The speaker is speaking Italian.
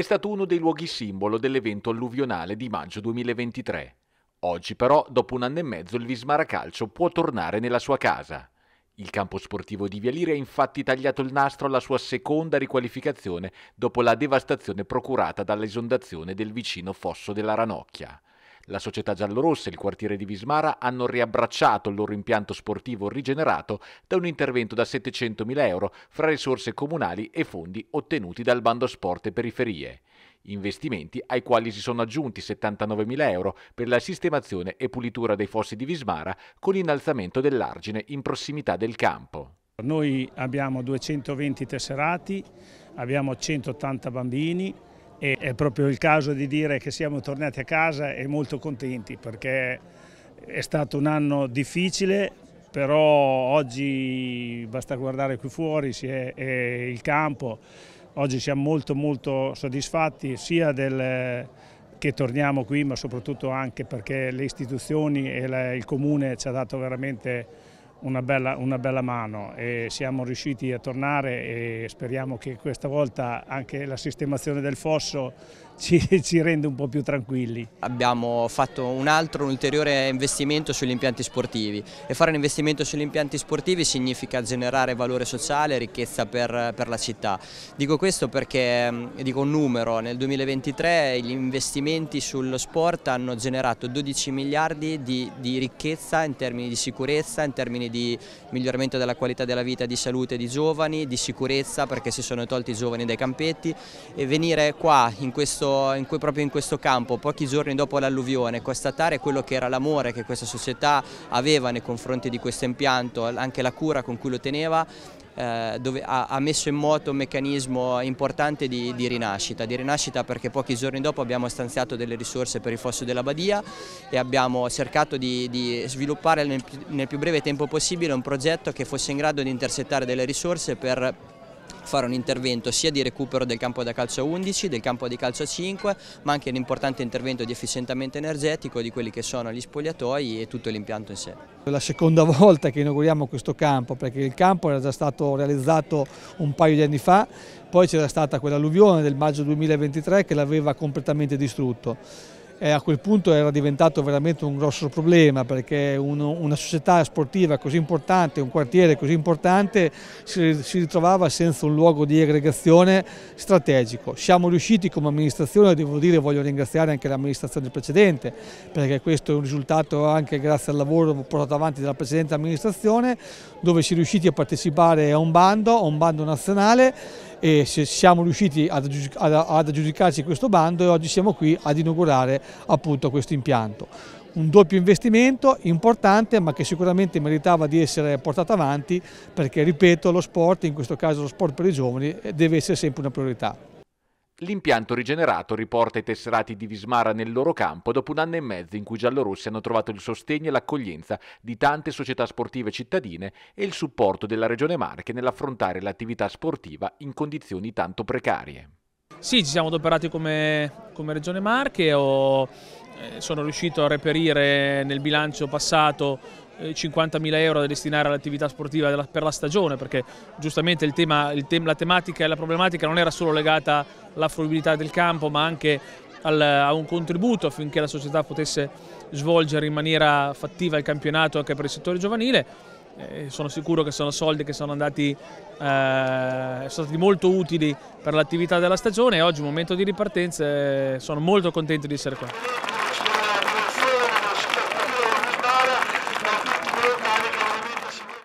è stato uno dei luoghi simbolo dell'evento alluvionale di maggio 2023. Oggi però, dopo un anno e mezzo, il Vismara Calcio può tornare nella sua casa. Il campo sportivo di Vialire ha infatti tagliato il nastro alla sua seconda riqualificazione dopo la devastazione procurata dall'esondazione del vicino fosso della Ranocchia. La società giallorossa e il quartiere di Vismara hanno riabbracciato il loro impianto sportivo rigenerato da un intervento da 700.000 euro fra risorse comunali e fondi ottenuti dal bando Sport e Periferie. Investimenti ai quali si sono aggiunti 79.000 euro per la sistemazione e pulitura dei fossi di Vismara con l'innalzamento dell'argine in prossimità del campo. Noi abbiamo 220 tesserati, abbiamo 180 bambini, e è proprio il caso di dire che siamo tornati a casa e molto contenti perché è stato un anno difficile però oggi basta guardare qui fuori è, è il campo oggi siamo molto molto soddisfatti sia del che torniamo qui ma soprattutto anche perché le istituzioni e la, il comune ci ha dato veramente una bella, una bella, mano e siamo riusciti a tornare e speriamo che questa volta anche la sistemazione del fosso ci, ci rende un po' più tranquilli. Abbiamo fatto un altro, un ulteriore investimento sugli impianti sportivi e fare un investimento sugli impianti sportivi significa generare valore sociale e ricchezza per, per la città. Dico questo perché, dico un numero, nel 2023 gli investimenti sullo sport hanno generato 12 miliardi di, di ricchezza in termini di sicurezza, in termini di miglioramento della qualità della vita, di salute di giovani, di sicurezza perché si sono tolti i giovani dai campetti e venire qua in questo in cui, proprio in questo campo, pochi giorni dopo l'alluvione, constatare quello che era l'amore che questa società aveva nei confronti di questo impianto, anche la cura con cui lo teneva, eh, dove ha, messo in moto un meccanismo importante di, di, rinascita, di rinascita perché pochi giorni dopo abbiamo stanziato delle risorse per il fosso della Badia e abbiamo cercato di, di sviluppare nel, più breve tempo possibile un progetto che fosse in grado di intercettare delle risorse per fare un intervento sia di recupero del campo da calcio 11, del campo di calcio 5, ma anche un importante intervento di efficientamento energetico di quelli che sono gli spogliatoi e tutto l'impianto in sé. È la seconda volta che inauguriamo questo campo, perché il campo era già stato realizzato un paio di anni fa, poi c'era stata quell'alluvione del maggio 2023 che l'aveva completamente distrutto eh, a quel punto era diventato veramente un grosso problema perché uno, una società sportiva così importante, un quartiere così importante si, si ritrovava senza un luogo di aggregazione strategico. Siamo riusciti come amministrazione, devo dire, voglio ringraziare anche l'amministrazione precedente perché questo è un risultato anche grazie al lavoro portato avanti dalla precedente amministrazione dove si è riusciti a partecipare a un bando, a un bando nazionale e siamo riusciti ad, aggiudicarci questo bando e oggi siamo qui ad inaugurare appunto questo impianto. Un doppio investimento importante ma che sicuramente meritava di essere portato avanti perché ripeto lo sport, in questo caso lo sport per i giovani, deve essere sempre una priorità. L'impianto rigenerato riporta i tesserati di Vismara nel loro campo dopo un anno e mezzo in cui i giallorossi hanno trovato il sostegno e l'accoglienza di tante società sportive cittadine e il supporto della Regione Marche nell'affrontare l'attività sportiva in condizioni tanto precarie. Sì, ci siamo adoperati come, come Regione Marche, ho eh, sono riuscito a reperire nel bilancio passato 50.000 eh, euro da destinare all'attività sportiva per la stagione perché giustamente il tema, il tema, la tematica e la problematica non era solo legata alla fruibilità del campo ma anche al, a un contributo affinché la società potesse svolgere in maniera fattiva il campionato anche per il settore giovanile eh, sono sicuro che sono soldi che sono, andati, eh, sono stati molto utili per l'attività della stagione e oggi, momento di ripartenza, eh, sono molto contento di essere qua.